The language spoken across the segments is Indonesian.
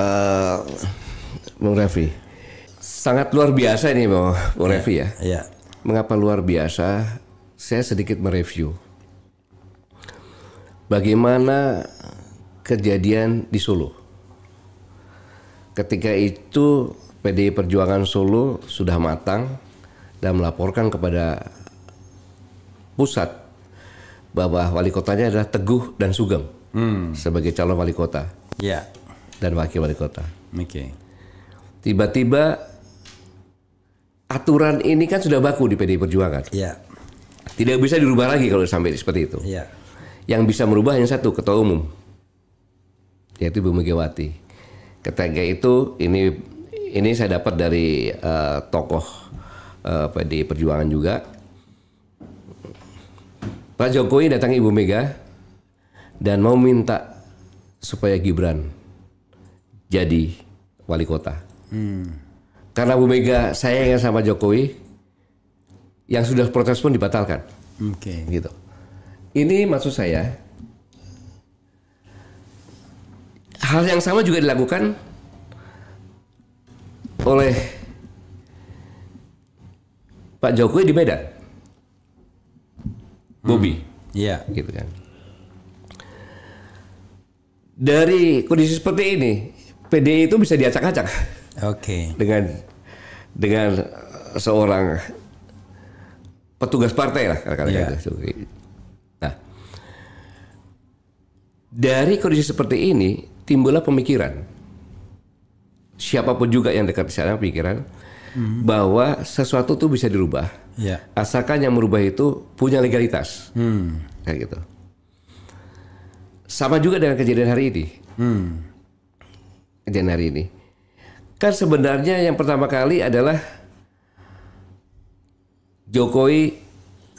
Eh, Bung Refi Sangat luar biasa ini Bung, Bung ya, Refi ya. ya. Mengapa luar biasa? Saya sedikit mereview. Bagaimana kejadian di Solo? Ketika itu PDI Perjuangan Solo sudah matang dan melaporkan kepada pusat bahwa wali kotanya adalah Teguh dan Sugeng hmm. sebagai calon wali kota. Ya dan wakil wali kota. Oke. Okay. Tiba-tiba aturan ini kan sudah baku di PDI Perjuangan. Iya. Yeah. Tidak bisa dirubah lagi kalau sampai seperti itu. Iya. Yeah. Yang bisa merubah hanya satu ketua umum, yaitu Bu Megawati. Ketika itu ini ini saya dapat dari uh, tokoh uh, PDI Perjuangan juga. Pak Jokowi datang Ibu Mega dan mau minta supaya Gibran jadi wali kota. Hmm. Karena Bu Mega sayangnya sama Jokowi, yang sudah protes pun dibatalkan. Oke. Okay. Gitu. Ini maksud saya hal yang sama juga dilakukan oleh Pak Jokowi di Medan. Hmm. Bobi. Iya. Yeah. Gitu kan. Dari kondisi seperti ini, PDI itu bisa diacak-acak. Oke. Okay. Dengan dengan seorang petugas partai lah yeah. Gitu. Nah, dari kondisi seperti ini timbullah pemikiran siapapun juga yang dekat di sana pikiran hmm. bahwa sesuatu tuh bisa dirubah yeah. asalkan yang merubah itu punya legalitas Mm. kayak gitu. Sama juga dengan kejadian hari ini. Mm kejadian hari ini? Kan sebenarnya yang pertama kali adalah Jokowi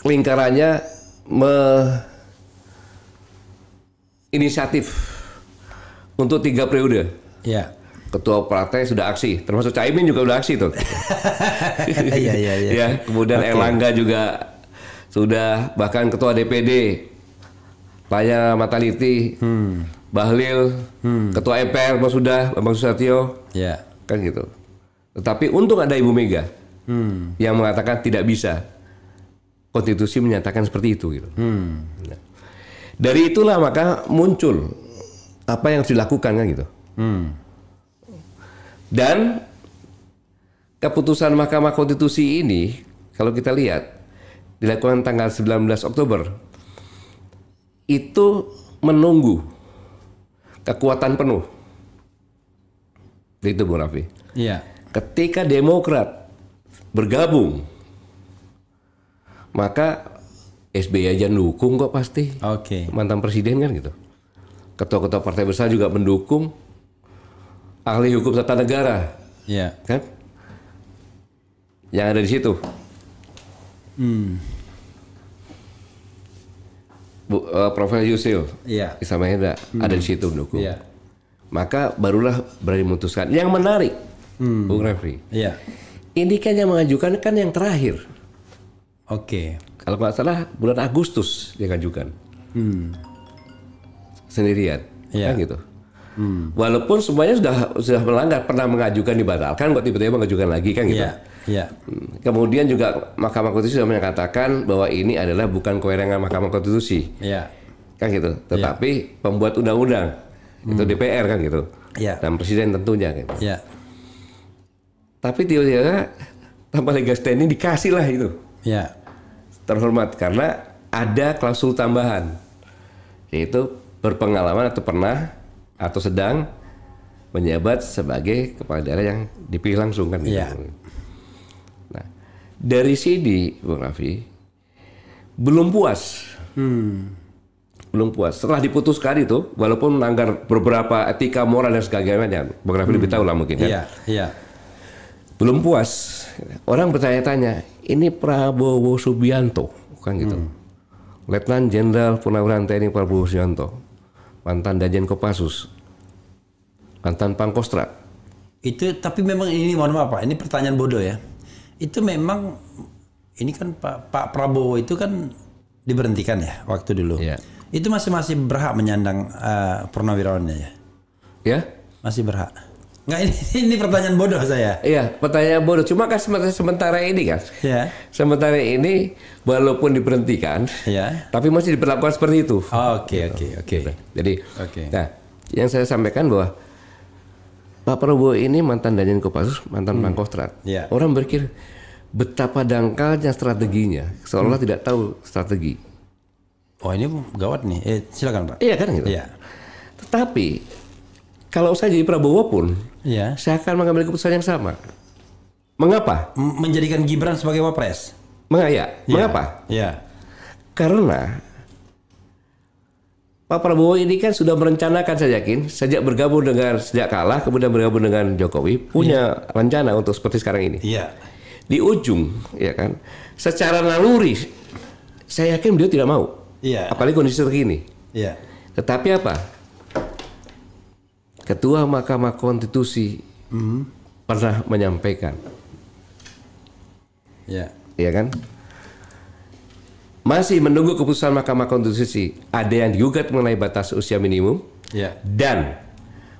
lingkarannya me inisiatif untuk tiga periode. Ya. Ketua partai sudah aksi, termasuk Caimin juga sudah aksi tuh. Iya iya iya. Ya, kemudian okay. Erlangga juga sudah bahkan ketua DPD Paya Mataliti. Hmm Bahlil, hmm. Ketua EPR Mas sudah, Bambang Susatyo, ya. kan gitu. Tetapi untung ada Ibu Mega hmm. yang mengatakan tidak bisa. Konstitusi menyatakan seperti itu gitu. Hmm. Nah. dari itulah maka muncul apa yang harus dilakukan kan gitu. Hmm. Dan keputusan Mahkamah Konstitusi ini kalau kita lihat dilakukan tanggal 19 Oktober itu menunggu kekuatan penuh. Itu Bung Raffi. Iya. Ketika Demokrat bergabung, maka SBY aja mendukung kok pasti. Oke. Okay. Mantan presiden kan gitu. Ketua-ketua partai besar juga mendukung. Ahli hukum tata negara. Iya. Kan? Yang ada di situ. Hmm. Bu, uh, Profesor Yusil, yeah. Isam hmm. ada di situ mendukung. Yeah. Maka barulah berani memutuskan. Yang menarik, hmm. Bung Refri, yeah. ini kan yang mengajukan kan yang terakhir. Oke. Okay. Kalau nggak salah bulan Agustus dia ngajukan. Hmm. Sendirian, yeah. kan gitu. Hmm. Walaupun semuanya sudah sudah melanggar, pernah mengajukan dibatalkan, kok tiba-tiba mengajukan lagi kan gitu. Yeah. Ya. Kemudian juga Mahkamah Konstitusi sudah menyatakan bahwa ini adalah bukan kewenangan Mahkamah Konstitusi. Ya. Kan gitu. Iya. Tetapi ya. pembuat undang-undang hmm. itu DPR kan gitu. Ya. Dan presiden tentunya gitu. Ya. Tapi tiba-tiba tanpa legal standing dikasih lah itu. Ya. Terhormat karena ada klausul tambahan yaitu berpengalaman atau pernah atau sedang menjabat sebagai kepala daerah yang dipilih langsung kan. Gitu. Iya. Gitu dari sini Bung Raffi belum puas hmm. belum puas setelah diputuskan itu walaupun melanggar beberapa etika moral dan sebagainya Bung Raffi hmm. lebih tahu lah mungkin kan iya, iya. belum puas orang bertanya-tanya ini Prabowo Subianto bukan gitu hmm. Letnan Jenderal Purnawiran TNI Prabowo Subianto mantan Dajen Kopassus mantan Pangkostrat itu tapi memang ini mohon maaf Pak ini pertanyaan bodoh ya itu memang ini kan Pak, Pak Prabowo itu kan diberhentikan ya waktu dulu. Yeah. Itu masih masih berhak menyandang uh, purnawirawannya ya. Ya? Masih berhak. Nggak ini, ini pertanyaan bodoh saya. Iya, pertanyaan bodoh. Cuma kan sementara, ini kan. Iya. Sementara ini walaupun diberhentikan, iya. tapi masih diperlakukan seperti itu. Oke, oke, oke. Jadi, oke. Okay. Nah, yang saya sampaikan bahwa Pak Prabowo ini mantan Danjen Kopassus, mantan hmm. Pangkostrat. Yeah. Orang berpikir betapa dangkalnya strateginya, seolah hmm. tidak tahu strategi. Wah oh, ini gawat nih. Eh, silakan Pak. Iya kan gitu. Iya. Tetapi kalau saya jadi Prabowo pun, ya. saya akan mengambil keputusan yang sama. Mengapa? menjadikan Gibran sebagai wapres. mengapa Ya. Mengapa? Ya. Karena Pak Prabowo ini kan sudah merencanakan saya yakin sejak bergabung dengan sejak kalah kemudian bergabung dengan Jokowi punya ya. rencana untuk seperti sekarang ini. Iya. Di ujung ya kan secara naluri saya yakin dia tidak mau. Iya. Apalagi kondisi terkini. Iya. Tetapi apa? Ketua Mahkamah Konstitusi mm -hmm. pernah menyampaikan. Iya. Iya kan? masih menunggu keputusan Mahkamah Konstitusi. Ada yang digugat mengenai batas usia minimum ya. dan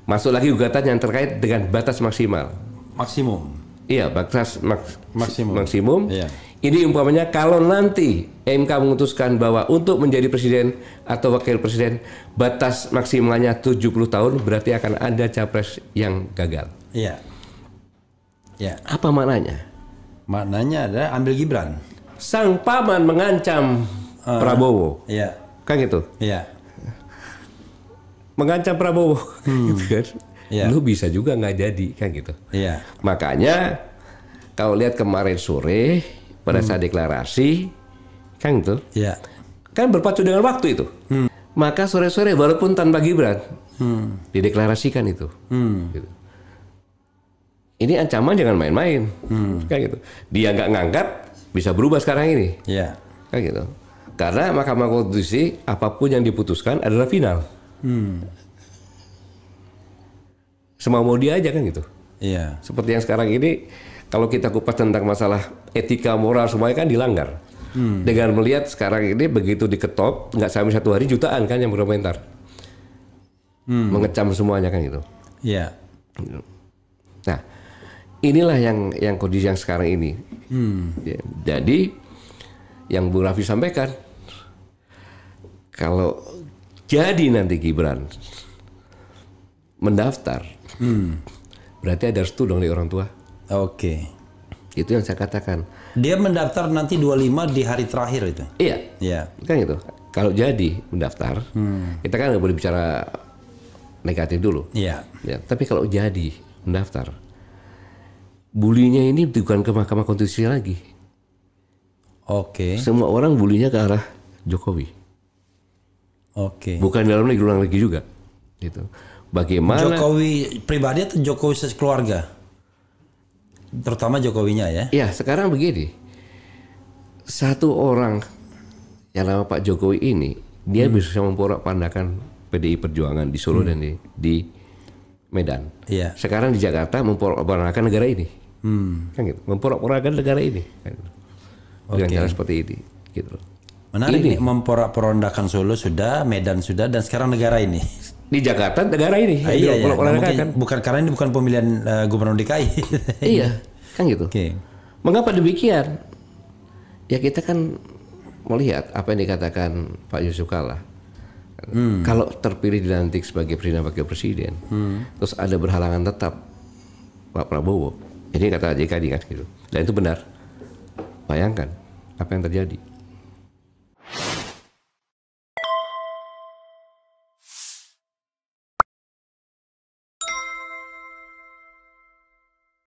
masuk lagi gugatan yang terkait dengan batas maksimal. Maksimum. Iya, batas maks maksimum. Maksimum. Ya. Ini umpamanya kalau nanti MK memutuskan bahwa untuk menjadi presiden atau wakil presiden batas maksimalnya 70 tahun berarti akan ada capres yang gagal. Iya. Ya. Apa maknanya? Maknanya adalah ambil Gibran sang paman mengancam uh, Prabowo. Iya. Kan gitu. Iya. Mengancam Prabowo. Hmm. gitu kan. Iya. Lu bisa juga nggak jadi kan gitu. Iya. Makanya kalau lihat kemarin sore pada hmm. saat deklarasi kan gitu. Iya. Kan berpacu dengan waktu itu. Hmm. Maka sore-sore walaupun tanpa Gibran hmm. dideklarasikan itu. Hmm. Gitu. Ini ancaman jangan main-main. Hmm. Kan gitu. Dia nggak ngangkat, bisa berubah sekarang ini. Iya. Kan gitu. Karena Mahkamah Konstitusi apapun yang diputuskan adalah final. Hmm. Semua mau dia aja kan gitu. Iya. Seperti yang sekarang ini kalau kita kupas tentang masalah etika moral semuanya kan dilanggar. Hmm. Dengan melihat sekarang ini begitu diketok nggak sampai satu hari jutaan kan yang berkomentar. Hmm. Mengecam semuanya kan gitu. Iya. Nah, inilah yang yang kondisi yang sekarang ini. Hmm. Ya, jadi yang Bu Raffi sampaikan, kalau jadi nanti Gibran mendaftar, hmm. berarti ada restu dong dari orang tua. Oke. Okay. Itu yang saya katakan. Dia mendaftar nanti 25 di hari terakhir itu. Iya. Iya. Kan gitu. Kalau jadi mendaftar, hmm. kita kan nggak boleh bicara negatif dulu. Iya. Ya, tapi kalau jadi mendaftar, bulinya ini bukan ke Mahkamah Konstitusi lagi. Oke. Okay. Semua orang bulinya ke arah Jokowi. Oke. Okay. Bukan dalam negeri luar negeri juga. Gitu. Bagaimana Jokowi pribadi atau Jokowi keluarga? Terutama Jokowinya ya. Ya, sekarang begini. Satu orang yang nama Pak Jokowi ini, dia hmm. bisa memporak pandakan PDI Perjuangan di Solo hmm. dan di, di Medan. Iya. Sekarang di Jakarta memporak pandakan negara ini hmm. kan gitu memporak-porandakan negara ini kan gitu. dengan okay. cara seperti ini gitu menarik ini. memporak-porandakan Solo sudah Medan sudah dan sekarang negara ini di Jakarta negara ini ah, iya, iya. Nah, mungkin, kan. bukan karena ini bukan pemilihan uh, gubernur DKI iya kan gitu okay. mengapa demikian ya kita kan melihat apa yang dikatakan Pak Yusuf Kalla hmm. kalau terpilih dilantik sebagai presiden wakil presiden hmm. terus ada berhalangan tetap Pak Prabowo ini kata JKD kan gitu. Dan itu benar. Bayangkan apa yang terjadi.